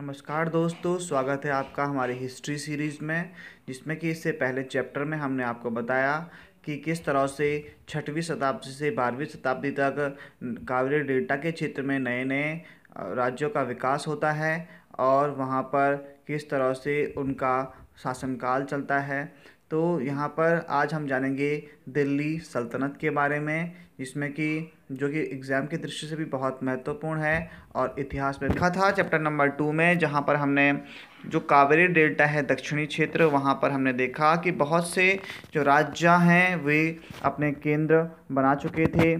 नमस्कार दोस्तों स्वागत है आपका हमारी हिस्ट्री सीरीज़ में जिसमें कि इससे पहले चैप्टर में हमने आपको बताया कि किस तरह से छठवीं शताब्दी से बारहवीं शताब्दी तक कावेरी डेल्टा के क्षेत्र में नए नए राज्यों का विकास होता है और वहाँ पर किस तरह से उनका शासनकाल चलता है तो यहाँ पर आज हम जानेंगे दिल्ली सल्तनत के बारे में जिसमें कि जो कि एग्ज़ाम की दृष्टि से भी बहुत महत्वपूर्ण है और इतिहास में लिखा था चैप्टर नंबर टू में जहाँ पर हमने जो कावेरी डेल्टा है दक्षिणी क्षेत्र वहाँ पर हमने देखा कि बहुत से जो राज्य हैं वे अपने केंद्र बना चुके थे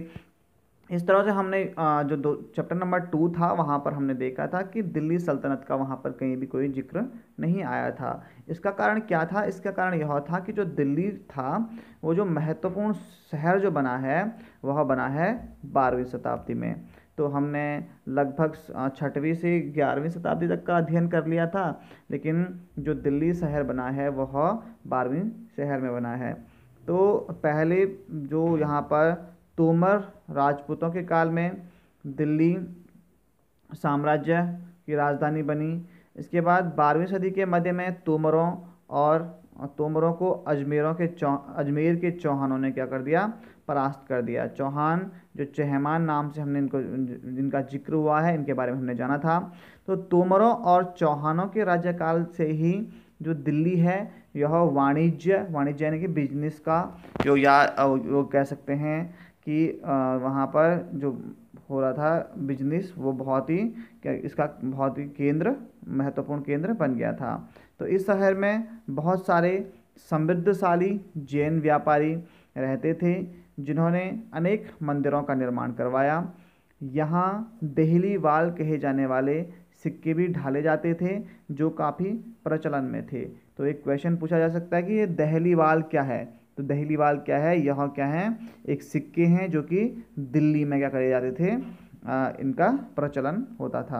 इस तरह से हमने जो दो चैप्टर नंबर टू था वहाँ पर हमने देखा था कि दिल्ली सल्तनत का वहाँ पर कहीं भी कोई जिक्र नहीं आया था इसका कारण क्या था इसका कारण यह था कि जो दिल्ली था वो जो महत्वपूर्ण शहर जो बना है वह बना है बारहवीं शताब्दी में तो हमने लगभग छठवीं से ग्यारहवीं शताब्दी तक का अध्ययन कर लिया था लेकिन जो दिल्ली शहर बना है वह बारहवीं शहर में बना है तो पहले जो यहाँ पर तोमर राजपूतों के काल में दिल्ली साम्राज्य की राजधानी बनी इसके बाद बारहवीं सदी के मध्य में तोमरों और तोमरों को अजमेरों के चौ अजमेर के चौहानों ने क्या कर दिया परास्त कर दिया चौहान जो चहमान नाम से हमने इनको जिनका जिक्र हुआ है इनके बारे में हमने जाना था तो तोमरों और चौहानों के राज्यकाल से ही जो दिल्ली है यह वाणिज्य वाणिज्य यानी कि बिजनेस का जो या वो कह सकते हैं कि वहाँ पर जो हो रहा था बिजनेस वो बहुत ही इसका बहुत ही केंद्र महत्वपूर्ण केंद्र बन गया था तो इस शहर में बहुत सारे समृद्धशाली जैन व्यापारी रहते थे जिन्होंने अनेक मंदिरों का निर्माण करवाया यहाँ दहली वाल कहे जाने वाले सिक्के भी ढाले जाते थे जो काफ़ी प्रचलन में थे तो एक क्वेश्चन पूछा जा सकता है कि ये दहली वाल क्या है तो दहलीवाल क्या है यहाँ क्या है एक सिक्के हैं जो कि दिल्ली में क्या करे जाते थे आ, इनका प्रचलन होता था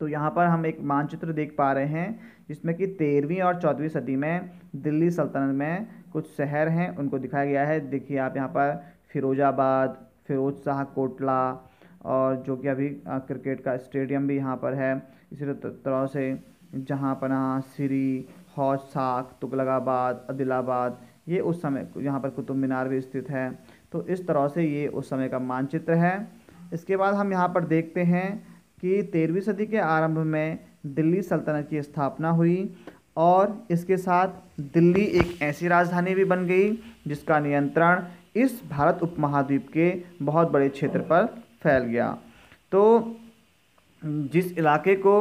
तो यहाँ पर हम एक मानचित्र देख पा रहे हैं जिसमें कि तेरहवीं और चौदहवीं सदी में दिल्ली सल्तनत में कुछ शहर हैं उनको दिखाया गया है देखिए आप यहाँ पर फिरोजाबाद फिरोज शाह कोटला और जो कि अभी क्रिकेट का स्टेडियम भी यहाँ पर है इसी तरह से जहाँ पना सिरी हौज साख तुगलगाबाद आदिलाबाद ये उस समय यहाँ पर कुतुब मीनार भी स्थित है तो इस तरह से ये उस समय का मानचित्र है इसके बाद हम यहाँ पर देखते हैं कि तेरहवीं सदी के आरंभ में दिल्ली सल्तनत की स्थापना हुई और इसके साथ दिल्ली एक ऐसी राजधानी भी बन गई जिसका नियंत्रण इस भारत उपमहाद्वीप के बहुत बड़े क्षेत्र पर फैल गया तो जिस इलाके को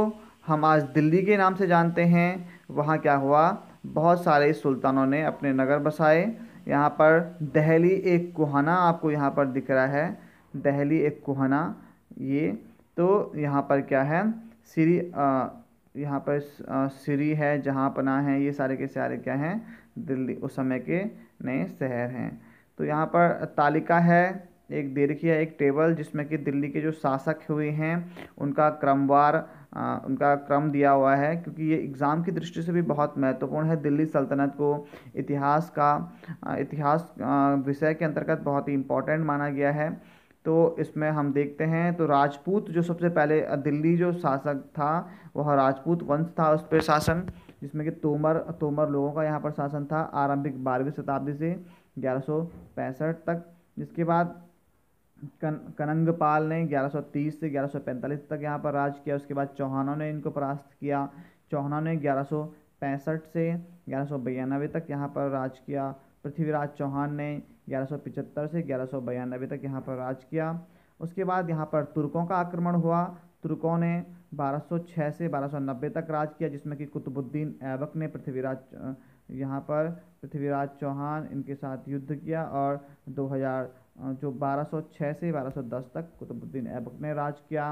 हम आज दिल्ली के नाम से जानते हैं वहाँ क्या हुआ बहुत सारे सुल्तानों ने अपने नगर बसाए यहाँ पर दहली एक कोहना आपको यहाँ पर दिख रहा है दहली एक कोहना ये तो यहाँ पर क्या है सीरी यहाँ पर सीरी है जहाँ पना है ये सारे के सारे क्या हैं दिल्ली उस समय के नए शहर हैं तो यहाँ पर तालिका है एक देरखी है एक टेबल जिसमें कि दिल्ली के जो शासक हुए हैं उनका क्रमवार उनका क्रम दिया हुआ है क्योंकि ये एग्ज़ाम की दृष्टि से भी बहुत महत्वपूर्ण है दिल्ली सल्तनत को इतिहास का इतिहास विषय के अंतर्गत बहुत ही इम्पोर्टेंट माना गया है तो इसमें हम देखते हैं तो राजपूत जो सबसे पहले दिल्ली जो शासक था वह राजपूत वंश था उस पर शासन जिसमें कि तोमर तोमर लोगों का यहाँ पर शासन था आरंभिक बारहवीं शताब्दी से ग्यारह तक जिसके बाद कन कनंगपाल ने 1130 से 1145 तक यहाँ पर राज किया उसके बाद चौहानों ने इनको परास्त किया चौहानों ने ग्यारह से ग्यारह तक यहाँ पर राज किया पृथ्वीराज चौहान ने 1175 से ग्यारह तक यहाँ पर राज किया उसके बाद यहाँ पर तुर्कों का आक्रमण हुआ तुर्कों ने 1206 से 1290 तक राज किया जिसमें कि कुतुबुद्दीन ऐबक ने पृथ्वीराज यहाँ पर पृथ्वीराज चौहान इनके साथ युद्ध किया और जो 1206 से 1210 तक कुतुबुद्दीन ऐबक ने राज किया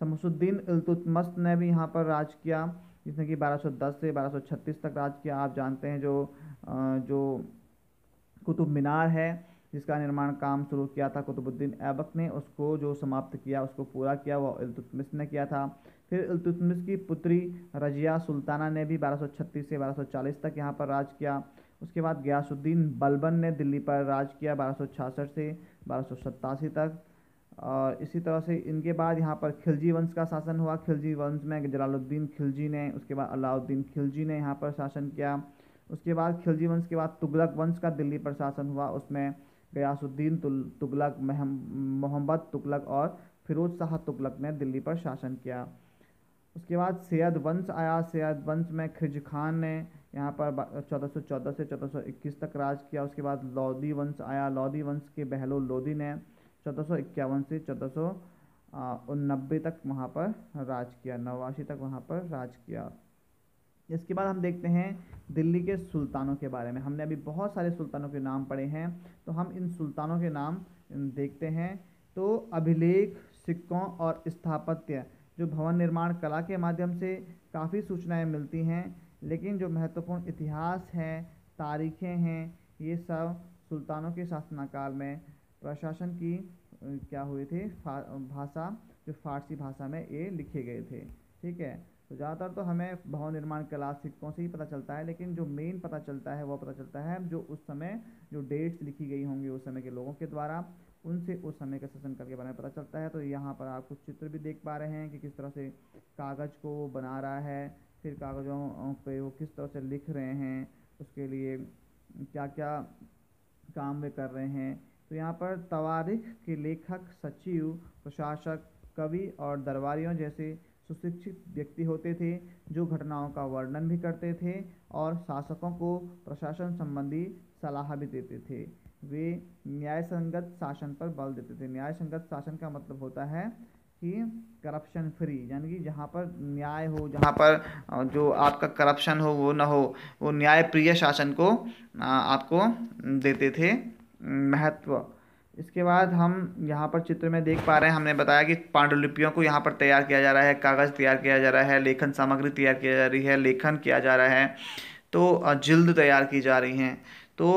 शमसुद्दीन अलतुतमस ने भी यहाँ पर राज किया जिसने कि 1210 से 1236 तक राज किया आप जानते हैं जो जो कुतुब मीनार है जिसका निर्माण काम शुरू किया था कुतुबुद्दीन ऐबक ने उसको जो समाप्त किया उसको पूरा किया वह अलतुतमस ने किया था फिर अलतुतमस की पुत्री रजिया सुल्ताना ने भी 1236 से 1240 तक यहाँ पर राज किया उसके बाद गयासुद्दीन बलबन ने दिल्ली पर राज किया बारह से बारह तक और इसी तरह से इनके बाद यहाँ पर खिलजी वंश का शासन हुआ खिलजी वंश में जलालुद्दीन खिलजी ने उसके बाद अलाउद्दीन खिलजी ने यहाँ पर शासन किया उसके बाद खिलजी वंश के बाद तुगलक वंश का दिल्ली पर शासन हुआ उसमें गयासुद्दीन तुगलक मोहम्मद तुगलक और फिरोज शाह तुगलक ने दिल्ली पर शासन किया उसके बाद सैयद वंश आया सैयद वंश में खिज खान ने यहाँ पर 1414 से 1421 तक राज किया उसके बाद लोधी वंश आया लोधी वंश के बहलो लोधी ने चौदह से चौदह तक वहाँ पर राज किया नवासी तक वहाँ पर राज किया इसके बाद हम देखते हैं दिल्ली के सुल्तानों के बारे में हमने अभी बहुत सारे सुल्तानों के नाम पढ़े हैं तो हम इन सुल्तानों के नाम देखते हैं तो अभिलेख सिक्कों और स्थापत्य जो भवन निर्माण कला के माध्यम से काफ़ी सूचनाएं मिलती हैं लेकिन जो महत्वपूर्ण इतिहास हैं तारीखें हैं ये सब सुल्तानों के शासनकाल में प्रशासन की क्या हुए थे भाषा जो फारसी भाषा में ये लिखे गए थे ठीक है तो ज़्यादातर तो हमें भवन निर्माण कला सिक्कों से ही पता चलता है लेकिन जो मेन पता चलता है वह पता चलता है जो उस समय जो डेट्स लिखी गई होंगी उस समय के लोगों के द्वारा उनसे उस समय का शासन करके बारे में पता चलता है तो यहाँ पर आप कुछ चित्र भी देख पा रहे हैं कि किस तरह से कागज़ को बना रहा है फिर कागज़ों पे वो किस तरह से लिख रहे हैं उसके लिए क्या क्या काम वे कर रहे हैं तो यहाँ पर तवारीख के लेखक सचिव प्रशासक कवि और दरबारियों जैसे सुशिक्षित व्यक्ति होते थे जो घटनाओं का वर्णन भी करते थे और शासकों को प्रशासन संबंधी सलाह भी देते थे वे न्याय संगत शासन पर बल देते थे न्याय संगत शासन का मतलब होता है कि करप्शन फ्री यानी कि जहाँ पर न्याय हो जहाँ पर जो आपका करप्शन हो वो ना हो वो न्याय प्रिय शासन को आपको देते थे महत्व इसके बाद हम यहाँ पर चित्र में देख पा रहे हैं हमने बताया कि पांडुलिपियों को यहाँ पर तैयार किया जा रहा है कागज़ तैयार किया जा रहा है लेखन सामग्री तैयार किया जा रही है लेखन किया जा रहा है तो जिल्द तैयार की जा रही हैं तो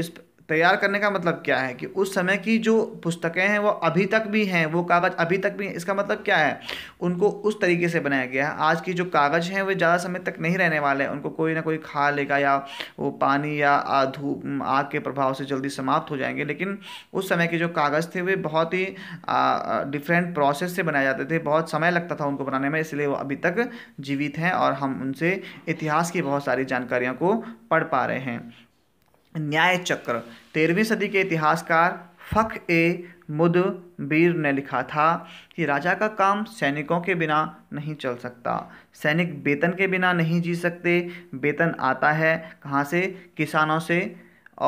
इस तैयार करने का मतलब क्या है कि उस समय की जो पुस्तकें हैं वो अभी तक भी हैं वो कागज़ अभी तक भी हैं इसका मतलब क्या है उनको उस तरीके से बनाया गया है आज की जो कागज़ हैं वे ज़्यादा समय तक नहीं रहने वाले हैं उनको कोई ना कोई खा लेगा या वो पानी या धूप आग के प्रभाव से जल्दी समाप्त हो जाएंगे लेकिन उस समय के जो कागज़ थे वे बहुत ही डिफरेंट प्रोसेस से बनाए जाते थे बहुत समय लगता था उनको बनाने में इसलिए वो अभी तक जीवित हैं और हम उनसे इतिहास की बहुत सारी जानकारियों को पढ़ पा रहे हैं न्याय चक्र तेरहवीं सदी के इतिहासकार फ़ख ए मुदबीर ने लिखा था कि राजा का काम सैनिकों के बिना नहीं चल सकता सैनिक वेतन के बिना नहीं जी सकते वेतन आता है कहाँ से किसानों से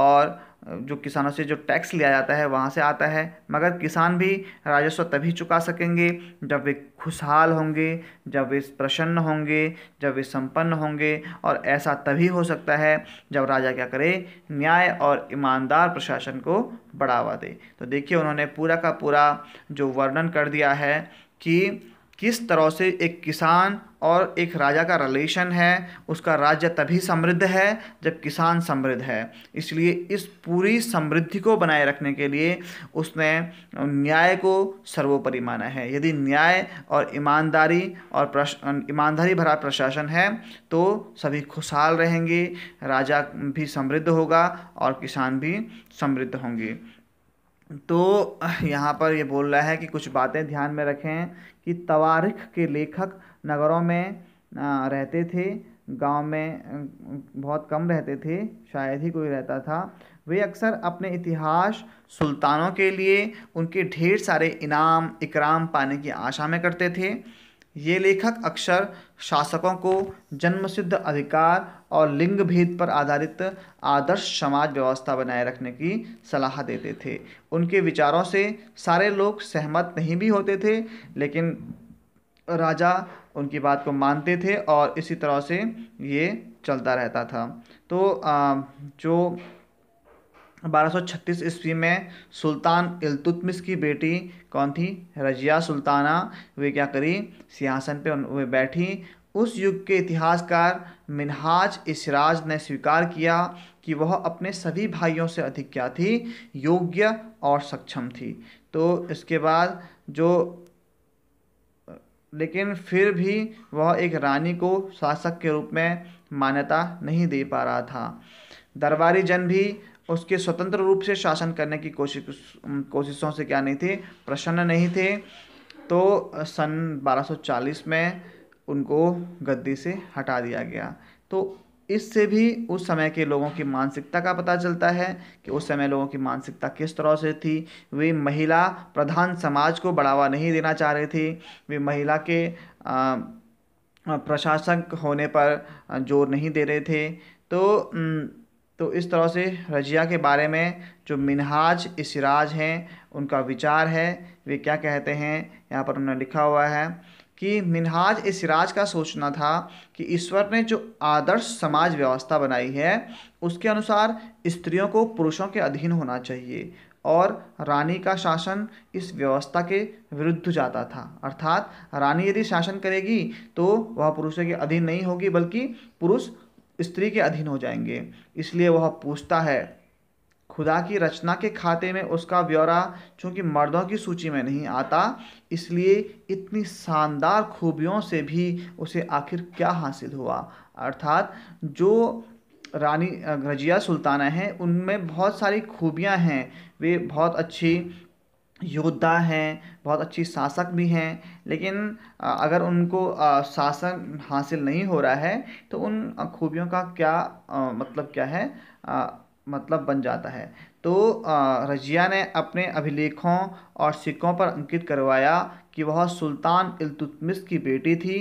और जो किसानों से जो टैक्स लिया जाता है वहाँ से आता है मगर किसान भी राजस्व तभी चुका सकेंगे जब वे खुशहाल होंगे जब वे प्रसन्न होंगे जब वे संपन्न होंगे और ऐसा तभी हो सकता है जब राजा क्या करे न्याय और ईमानदार प्रशासन को बढ़ावा दे तो देखिए उन्होंने पूरा का पूरा जो वर्णन कर दिया है कि किस तरह से एक किसान और एक राजा का रिलेशन है उसका राज्य तभी समृद्ध है जब किसान समृद्ध है इसलिए इस पूरी समृद्धि को बनाए रखने के लिए उसने न्याय को सर्वोपरि माना है यदि न्याय और ईमानदारी और ईमानदारी भरा प्रशासन है तो सभी खुशहाल रहेंगे राजा भी समृद्ध होगा और किसान भी समृद्ध होंगे तो यहाँ पर ये बोल रहा है कि कुछ बातें ध्यान में रखें कि तवारख के लेखक नगरों में रहते थे गांव में बहुत कम रहते थे शायद ही कोई रहता था वे अक्सर अपने इतिहास सुल्तानों के लिए उनके ढेर सारे इनाम इकराम पाने की आशा में करते थे ये लेखक अक्सर शासकों को जन्मसिद्ध अधिकार और लिंग भेद पर आधारित आदर्श समाज व्यवस्था बनाए रखने की सलाह देते थे उनके विचारों से सारे लोग सहमत नहीं भी होते थे लेकिन राजा उनकी बात को मानते थे और इसी तरह से ये चलता रहता था तो जो 1236 ईस्वी में सुल्तान इलतुतमिस की बेटी कौन थी रजिया सुल्ताना वे क्या करी सिंहासन पे वे बैठी उस युग के इतिहासकार मिनहाज इसराज ने स्वीकार किया कि वह अपने सभी भाइयों से अधिक क्या थी योग्य और सक्षम थी तो इसके बाद जो लेकिन फिर भी वह एक रानी को शासक के रूप में मान्यता नहीं दे पा रहा था दरबारी जन भी उसके स्वतंत्र रूप से शासन करने की कोशिश कोशिशों से क्या नहीं थे प्रसन्न नहीं थे तो सन 1240 में उनको गद्दी से हटा दिया गया तो इससे भी उस समय के लोगों की मानसिकता का पता चलता है कि उस समय लोगों की मानसिकता किस तरह से थी वे महिला प्रधान समाज को बढ़ावा नहीं देना चाह रहे थे वे महिला के प्रशासक होने पर जोर नहीं दे रहे थे तो तो इस तरह से रजिया के बारे में जो मिनहाज इसराज हैं उनका विचार है वे क्या कहते हैं यहाँ पर उन्होंने लिखा हुआ है कि मिनहाज ए सिराज का सोचना था कि ईश्वर ने जो आदर्श समाज व्यवस्था बनाई है उसके अनुसार स्त्रियों को पुरुषों के अधीन होना चाहिए और रानी का शासन इस व्यवस्था के विरुद्ध जाता था अर्थात रानी यदि शासन करेगी तो वह पुरुषों के अधीन नहीं होगी बल्कि पुरुष स्त्री के अधीन हो जाएंगे इसलिए वह पूछता है खुदा की रचना के खाते में उसका ब्यौरा चूँकि मर्दों की सूची में नहीं आता इसलिए इतनी शानदार खूबियों से भी उसे आखिर क्या हासिल हुआ अर्थात जो रानी रजिया सुल्ताना हैं उनमें बहुत सारी खूबियां हैं वे बहुत अच्छी योद्धा हैं बहुत अच्छी शासक भी हैं लेकिन अगर उनको शासन हासिल नहीं हो रहा है तो उन खूबियों का क्या मतलब क्या है मतलब बन जाता है तो रजिया ने अपने अभिलेखों और सिक्कों पर अंकित करवाया कि वह सुल्तान इल्तुतमिश की बेटी थी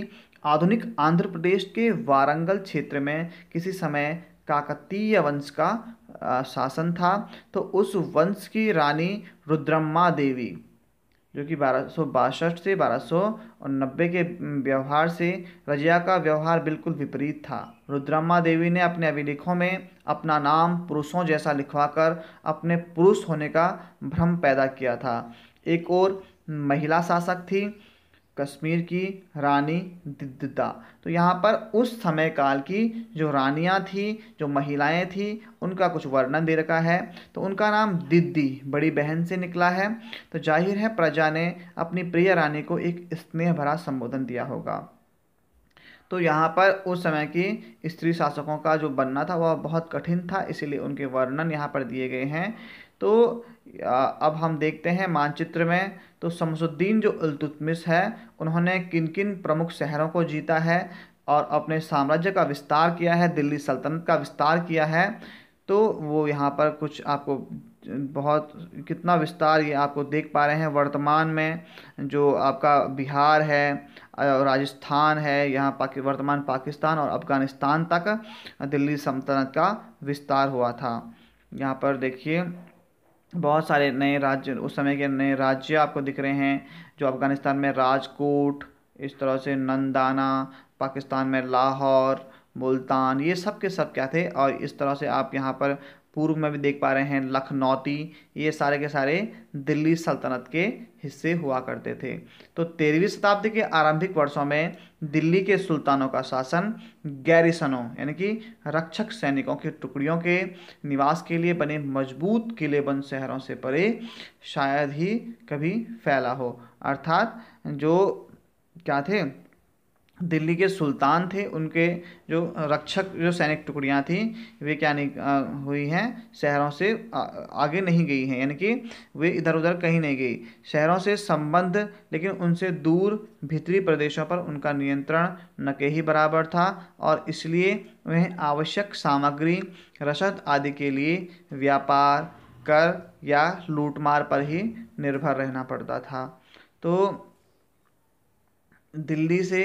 आधुनिक आंध्र प्रदेश के वारंगल क्षेत्र में किसी समय काकतीय वंश का शासन था तो उस वंश की रानी रुद्रम्मा देवी जो कि बारह सौ बासठ से बारह सौ और नब्बे के व्यवहार से रजिया का व्यवहार बिल्कुल विपरीत था रुद्रम्मा देवी ने अपने अभिलेखों में अपना नाम पुरुषों जैसा लिखवाकर अपने पुरुष होने का भ्रम पैदा किया था एक और महिला शासक थी कश्मीर की रानी दिद्दा तो यहाँ पर उस समय काल की जो रानियाँ थी जो महिलाएं थी उनका कुछ वर्णन दे रखा है तो उनका नाम दिद्दी बड़ी बहन से निकला है तो जाहिर है प्रजा ने अपनी प्रिय रानी को एक स्नेह भरा संबोधन दिया होगा तो यहाँ पर उस समय की स्त्री शासकों का जो बनना था वह बहुत कठिन था इसीलिए उनके वर्णन यहाँ पर दिए गए हैं तो अब हम देखते हैं मानचित्र में तो शमसुद्दीन जो अलतुतमिस है उन्होंने किन किन प्रमुख शहरों को जीता है और अपने साम्राज्य का विस्तार किया है दिल्ली सल्तनत का विस्तार किया है तो वो यहाँ पर कुछ आपको बहुत कितना विस्तार ये आपको देख पा रहे हैं वर्तमान में जो आपका बिहार है राजस्थान है यहाँ पाकि वर्तमान पाकिस्तान और अफ़गानिस्तान तक दिल्ली सल्तनत का विस्तार हुआ था यहाँ पर देखिए बहुत सारे नए राज्य उस समय के नए राज्य आपको दिख रहे हैं जो अफ़गानिस्तान में राजकोट इस तरह से नंदाना पाकिस्तान में लाहौर मुल्तान ये सब के सब क्या थे और इस तरह से आप यहाँ पर पूर्व में भी देख पा रहे हैं लखनौती ये सारे के सारे दिल्ली सल्तनत के हिस्से हुआ करते थे तो तेरहवीं शताब्दी के आरंभिक वर्षों में दिल्ली के सुल्तानों का शासन गैरिसनों यानी कि रक्षक सैनिकों की टुकड़ियों के निवास के लिए बने मजबूत किलेबंद शहरों से परे शायद ही कभी फैला हो अर्थात जो क्या थे दिल्ली के सुल्तान थे उनके जो रक्षक जो सैनिक टुकड़ियाँ थीं वे क्या नहीं आ, हुई हैं शहरों से आ, आगे नहीं गई हैं यानी कि वे इधर उधर कहीं नहीं गई शहरों से संबंध लेकिन उनसे दूर भीतरी प्रदेशों पर उनका नियंत्रण न के ही बराबर था और इसलिए उन्हें आवश्यक सामग्री रसद आदि के लिए व्यापार कर या लूटमार पर ही निर्भर रहना पड़ता था तो दिल्ली से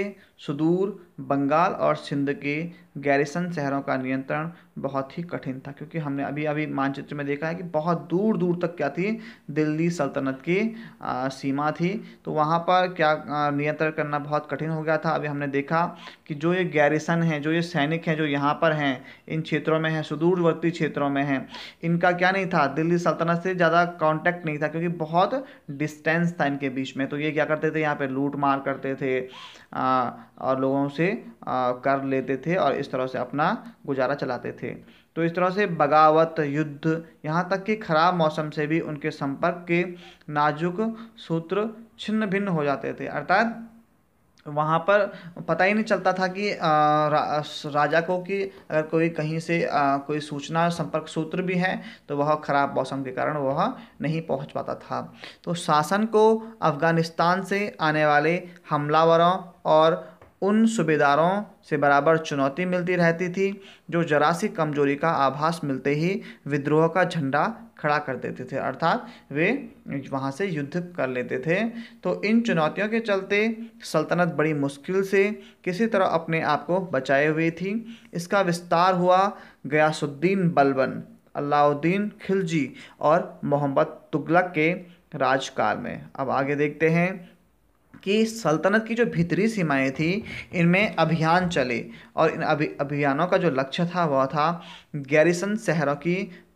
सुदूर बंगाल और सिंध के गैरिसन शहरों का नियंत्रण बहुत ही कठिन था क्योंकि हमने अभी अभी मानचित्र में देखा है कि बहुत दूर दूर तक क्या थी दिल्ली सल्तनत की आ, सीमा थी तो वहाँ पर क्या नियंत्रण करना बहुत कठिन हो गया था अभी हमने देखा कि जो ये गैरिसन हैं जो ये सैनिक हैं जो यहाँ पर हैं इन क्षेत्रों में हैं सुदूरवर्ती क्षेत्रों में हैं इनका क्या नहीं था दिल्ली सल्तनत से ज़्यादा कॉन्टैक्ट नहीं था क्योंकि बहुत डिस्टेंस था इनके बीच में तो ये क्या करते थे यहाँ पर लूट मार करते थे और लोगों से कर लेते थे और इस तरह से अपना गुजारा चलाते थे तो इस तरह से बगावत युद्ध यहाँ तक कि खराब मौसम से भी उनके संपर्क के नाजुक सूत्र छिन्न भिन्न हो जाते थे अर्थात वहाँ पर पता ही नहीं चलता था कि रा, राजा को कि अगर कोई कहीं से आ, कोई सूचना संपर्क सूत्र भी है तो वह खराब मौसम के कारण वह नहीं पहुँच पाता था तो शासन को अफ़गानिस्तान से आने वाले हमलावरों और उन सूबेदारों से बराबर चुनौती मिलती रहती थी जो जरा सी कमजोरी का आभास मिलते ही विद्रोह का झंडा खड़ा कर देते थे अर्थात वे वहाँ से युद्ध कर लेते थे तो इन चुनौतियों के चलते सल्तनत बड़ी मुश्किल से किसी तरह अपने आप को बचाए हुई थी इसका विस्तार हुआ गयासुद्दीन बलबन अलाउद्दीन खिलजी और मोहम्मद तुगलक के राजकाल में अब आगे देखते हैं कि सल्तनत की जो भीतरी सीमाएं थी इनमें अभियान चले और इन अभि अभियानों का जो लक्ष्य था वह था गैरिसन शहरों की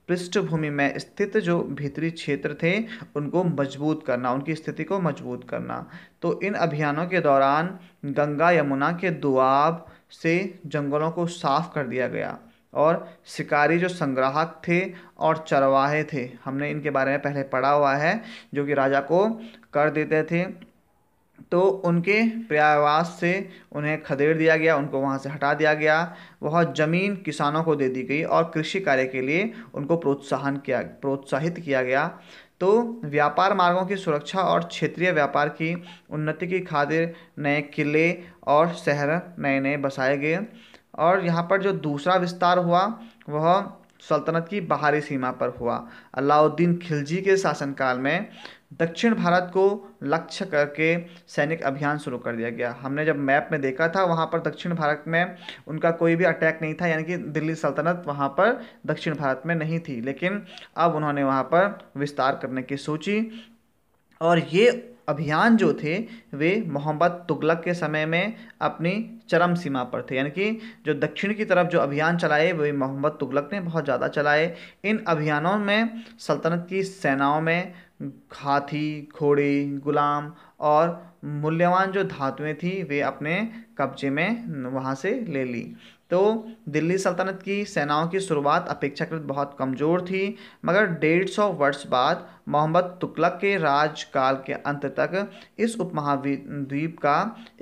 पृष्ठभूमि में स्थित जो भीतरी क्षेत्र थे उनको मजबूत करना उनकी स्थिति को मजबूत करना तो इन अभियानों के दौरान गंगा यमुना के दुआब से जंगलों को साफ कर दिया गया और शिकारी जो संग्राहक थे और चरवाहे थे हमने इनके बारे में पहले पढ़ा हुआ है जो कि राजा को कर देते थे तो उनके प्रयास से उन्हें खदेड़ दिया गया उनको वहाँ से हटा दिया गया वह ज़मीन किसानों को दे दी गई और कृषि कार्य के लिए उनको प्रोत्साहन किया प्रोत्साहित किया गया तो व्यापार मार्गों की सुरक्षा और क्षेत्रीय व्यापार की उन्नति की खातिर नए किले और शहर नए नए बसाए गए और यहाँ पर जो दूसरा विस्तार हुआ वह सल्तनत की बाहरी सीमा पर हुआ अलाउद्दीन खिलजी के शासनकाल में दक्षिण भारत को लक्ष्य करके सैनिक अभियान शुरू कर दिया गया हमने जब मैप में देखा था वहाँ पर दक्षिण भारत में उनका कोई भी अटैक नहीं था यानी कि दिल्ली सल्तनत वहाँ पर दक्षिण भारत में नहीं थी लेकिन अब उन्होंने वहाँ पर विस्तार करने की सोची और ये अभियान जो थे वे मोहम्मद तुगलक के समय में अपनी चरम सीमा पर थे यानी कि जो दक्षिण की तरफ जो अभियान चलाए वे मोहम्मद तुगलक ने बहुत ज़्यादा चलाए इन अभियानों में सल्तनत की सेनाओं में हाथी घोड़े गुलाम और मूल्यवान जो धातुएँ थीं वे अपने कब्जे में वहाँ से ले ली तो दिल्ली सल्तनत की सेनाओं की शुरुआत अपेक्षाकृत बहुत कमज़ोर थी मगर डेढ़ सौ वर्ष बाद मोहम्मद तुगलक के राजकाल के अंत तक इस उपमहाद्वीप का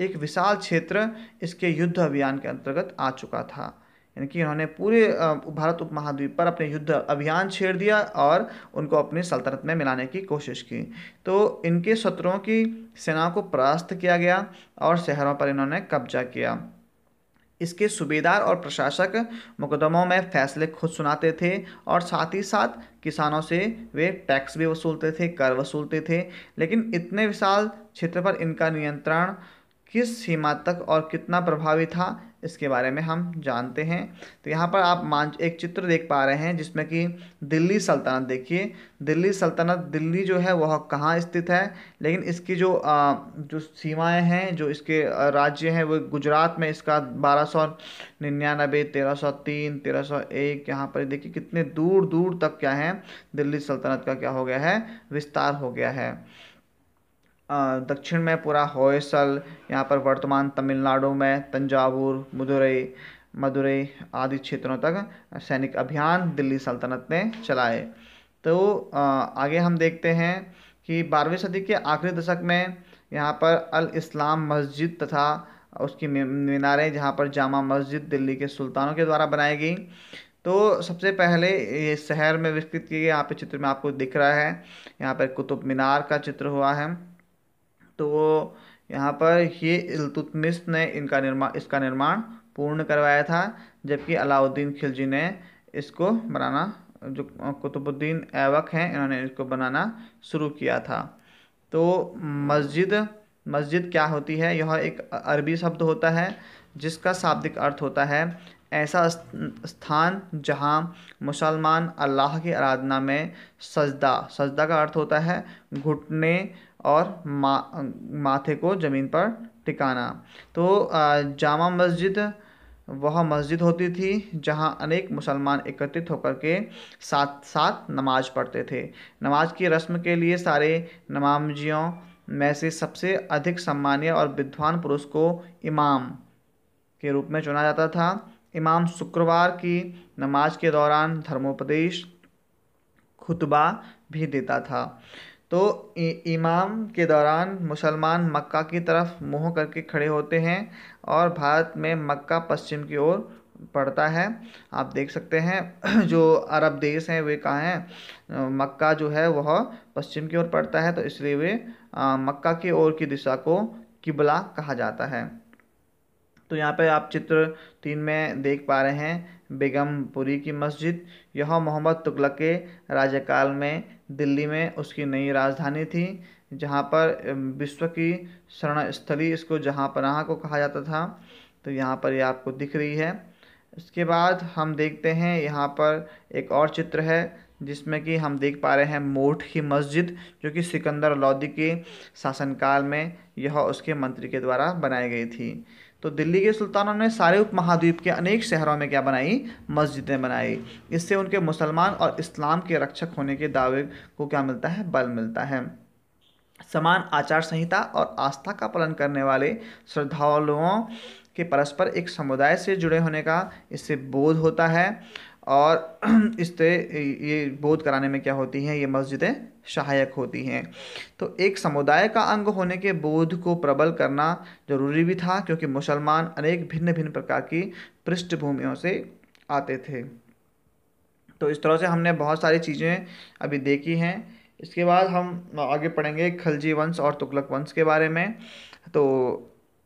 एक विशाल क्षेत्र इसके युद्ध अभियान के अंतर्गत आ चुका था यानी कि उन्होंने पूरे भारत उपमहाद्वीप पर अपने युद्ध अभियान छेड़ दिया और उनको अपनी सल्तनत में मिलाने की कोशिश की तो इनके शत्रुओं की सेनाओं को परास्त किया गया और शहरों पर इन्होंने कब्जा किया इसके सूबेदार और प्रशासक मुकदमों में फैसले खुद सुनाते थे और साथ ही साथ किसानों से वे टैक्स भी वसूलते थे कर वसूलते थे लेकिन इतने विशाल क्षेत्र पर इनका नियंत्रण किस सीमा तक और कितना प्रभावी था इसके बारे में हम जानते हैं तो यहाँ पर आप मान एक चित्र देख पा रहे हैं जिसमें कि दिल्ली सल्तनत देखिए दिल्ली सल्तनत दिल्ली जो है वह कहाँ स्थित है लेकिन इसकी जो आ, जो सीमाएं हैं जो इसके राज्य हैं वो गुजरात में इसका बारह सौ निन्यानबे तेरह सौ तीन तेरह सौ एक यहाँ पर देखिए कितने दूर दूर तक क्या है दिल्ली सल्तनत का क्या हो गया है विस्तार हो गया है दक्षिण में पूरा होयसल यहाँ पर वर्तमान तमिलनाडु में तंजावुर मदुरई मदुरई आदि क्षेत्रों तक सैनिक अभियान दिल्ली सल्तनत ने चलाए तो आगे हम देखते हैं कि बारहवीं सदी के आखिरी दशक में यहाँ पर अल इस्लाम मस्जिद तथा उसकी मीनारें जहाँ पर जामा मस्जिद दिल्ली के सुल्तानों के द्वारा बनाई गई तो सबसे पहले ये शहर में विकसित किए गए यहाँ पे चित्र में आपको दिख रहा है यहाँ पर कुतुब मीनार का चित्र हुआ है तो यहाँ पर ये इल्तुतमिश ने इनका निर्माण इसका निर्माण पूर्ण करवाया था जबकि अलाउद्दीन खिलजी ने इसको बनाना जो कुतुबुद्दीन ऐवक हैं इन्होंने इसको बनाना शुरू किया था तो मस्जिद मस्जिद क्या होती है यह एक अरबी शब्द होता है जिसका शाब्दिक अर्थ होता है ऐसा स्थान जहाँ मुसलमान अल्लाह की आराधना में सजदा सजदा का अर्थ होता है घुटने और मा माथे को ज़मीन पर टिकाना तो जामा मस्जिद वह मस्जिद होती थी जहां अनेक मुसलमान एकत्रित होकर के साथ साथ नमाज पढ़ते थे नमाज की रस्म के लिए सारे नमामजियों में से सबसे अधिक सम्मान्य और विद्वान पुरुष को इमाम के रूप में चुना जाता था इमाम शुक्रवार की नमाज के दौरान धर्मोपदेश खुतबा भी देता था तो इमाम के दौरान मुसलमान मक्का की तरफ मुँह करके खड़े होते हैं और भारत में मक्का पश्चिम की ओर पड़ता है आप देख सकते हैं जो अरब देश हैं वे कहाँ हैं मक्का जो है वह पश्चिम की ओर पड़ता है तो इसलिए वे आ, मक्का की ओर की दिशा को किबला कहा जाता है तो यहाँ पे आप चित्र तीन में देख पा रहे हैं बेगमपुरी की मस्जिद यह मोहम्मद तुगलक के राज्यकाल में दिल्ली में उसकी नई राजधानी थी जहाँ पर विश्व की शरण स्थली इसको जहाँ पनाह को कहा जाता था तो यहाँ पर ये यह आपको दिख रही है इसके बाद हम देखते हैं यहाँ पर एक और चित्र है जिसमें कि हम देख पा रहे हैं मोठ की मस्जिद जो कि सिकंदर लोदी के शासनकाल में यह उसके मंत्री के द्वारा बनाई गई थी तो दिल्ली के सुल्तानों ने सारे उपमहाद्वीप के अनेक शहरों में क्या बनाई मस्जिदें बनाई इससे उनके मुसलमान और इस्लाम के रक्षक होने के दावे को क्या मिलता है बल मिलता है समान आचार संहिता और आस्था का पालन करने वाले श्रद्धालुओं के परस्पर एक समुदाय से जुड़े होने का इससे बोध होता है और इससे ये बोध कराने में क्या होती हैं ये मस्जिदें सहायक होती हैं तो एक समुदाय का अंग होने के बोध को प्रबल करना जरूरी भी था क्योंकि मुसलमान अनेक भिन्न भिन्न प्रकार की पृष्ठभूमियों से आते थे तो इस तरह से हमने बहुत सारी चीज़ें अभी देखी हैं इसके बाद हम आगे पढ़ेंगे खलजी वंश और तुगलक वंश के बारे में तो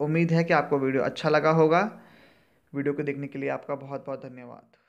उम्मीद है कि आपको वीडियो अच्छा लगा होगा वीडियो को देखने के लिए आपका बहुत बहुत धन्यवाद